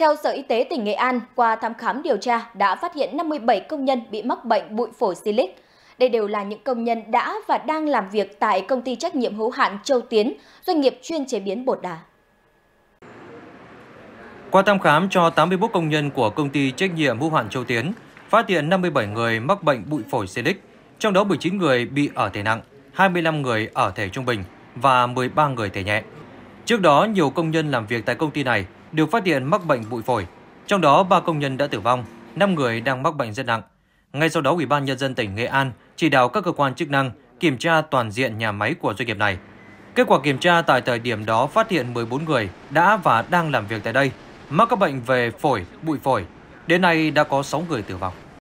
Theo Sở Y tế tỉnh Nghệ An, qua thăm khám điều tra đã phát hiện 57 công nhân bị mắc bệnh bụi phổi Silic. Đây đều là những công nhân đã và đang làm việc tại công ty trách nhiệm hữu hạn Châu Tiến, doanh nghiệp chuyên chế biến bột đá. Qua thăm khám cho 81 công nhân của công ty trách nhiệm hữu hạn Châu Tiến, phát hiện 57 người mắc bệnh bụi phổi Silic, trong đó 19 người bị ở thể nặng, 25 người ở thể trung bình và 13 người thể nhẹ. Trước đó, nhiều công nhân làm việc tại công ty này đều phát hiện mắc bệnh bụi phổi, trong đó 3 công nhân đã tử vong, 5 người đang mắc bệnh rất nặng. Ngay sau đó, Ủy ban nhân dân tỉnh Nghệ An chỉ đạo các cơ quan chức năng kiểm tra toàn diện nhà máy của doanh nghiệp này. Kết quả kiểm tra tại thời điểm đó phát hiện 14 người đã và đang làm việc tại đây mắc các bệnh về phổi, bụi phổi. Đến nay đã có 6 người tử vong.